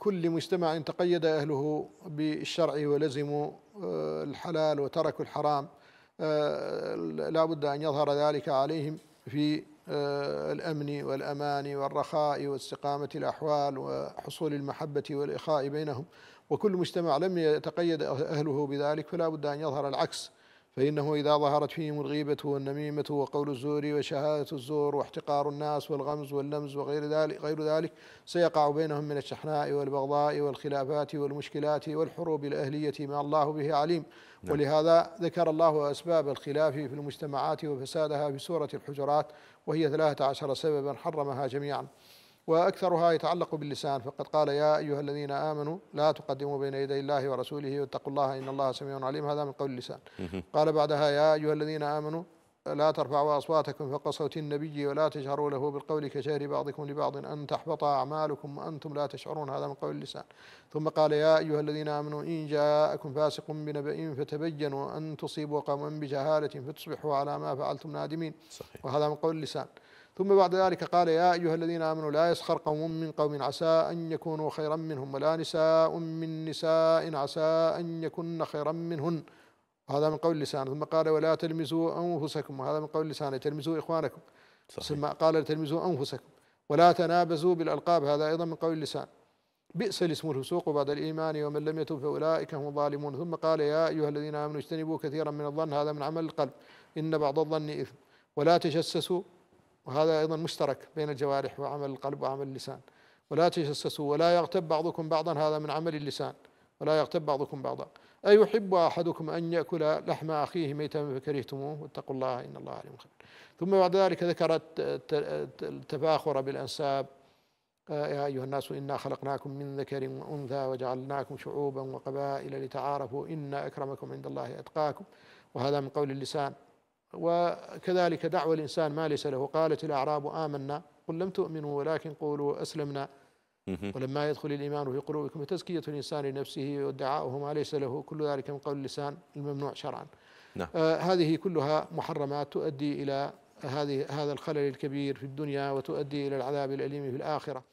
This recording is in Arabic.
كل مجتمع تقيد أهله بالشرع ولزموا آه، الحلال وتركوا الحرام آه، لا بد أن يظهر ذلك عليهم في آه، الأمن والأمان والرخاء واستقامة الأحوال وحصول المحبة والإخاء بينهم وكل مجتمع لم يتقيد أهله بذلك فلا بد أن يظهر العكس فإنه إذا ظهرت فيهم الغيبة والنميمة وقول الزور وشهادة الزور واحتقار الناس والغمز واللمز وغير ذلك غير ذلك سيقع بينهم من الشحناء والبغضاء والخلافات والمشكلات والحروب الأهلية ما الله به عليم نعم. ولهذا ذكر الله أسباب الخلاف في المجتمعات وفسادها في سورة الحجرات وهي 13 سببا حرمها جميعا وأكثرها يتعلق باللسان فقد قال يا أيها الذين آمنوا لا تقدموا بين يدي الله ورسوله واتقوا الله إن الله سميع عليم هذا من قول اللسان قال بعدها يا أيها الذين آمنوا لا ترفعوا أصواتكم فوق صوت النبي ولا تجهروا له بالقول كجهر بعضكم لبعض أن تحبط أعمالكم وأنتم لا تشعرون هذا من قول اللسان ثم قال يا أيها الذين آمنوا إن جاءكم فاسق بنبأ فتبينوا أن تصيبوا قوما بجهالة فتصبحوا على ما فعلتم نادمين صحيح. وهذا من قول اللسان ثم بعد ذلك قال يا أيها الذين آمنوا لا يسخر قوم من قوم عسى أن يكونوا خيرا منهم ولا نساء من نساء عسى أن يكن خيرا منهن هذا من قول اللسان ثم قال ولا تلمزوا أنفسكم وهذا من قول اللسان تلمزوا إخوانكم صحيح. ثم قال تلمزوا أنفسكم ولا تنابزوا بالألقاب هذا أيضا من قول اللسان بئس الاسم الفسوق بعد الإيمان ومن لم يتوب فأولئك هم الظالمون ثم قال يا أيها الذين آمنوا اجتنبوا كثيرا من الظن هذا من عمل القلب إن بعض الظن إثم ولا تجسسوا وهذا أيضا مشترك بين الجوارح وعمل القلب وعمل اللسان ولا تجسسوا ولا يغتب بعضكم بعضا هذا من عمل اللسان ولا يغتب بعضكم بعضا أيحب أحدكم أن يأكل لحم أخيه ميتا فكرهتموه واتقوا الله إن الله عليم خبير ثم بعد ذلك ذكر التفاخر بالأنساب آه، يا أيها الناس إنا خلقناكم من ذكر وأنثى وجعلناكم شعوبا وقبائل لتعارفوا إن أكرمكم عند الله أتقاكم وهذا من قول اللسان وكذلك دعوة الإنسان ما ليس له قالت الأعراب آمنا قل لم تؤمنوا ولكن قولوا أسلمنا ولما يدخل الإيمان في قلوبكم تزكية الإنسان لنفسه وادعاؤه ما ليس له كل ذلك من قول اللسان الممنوع شرعا نعم. آه هذه كلها محرمات تؤدي إلى هذه هذا الخلل الكبير في الدنيا وتؤدي إلى العذاب الأليم في الآخرة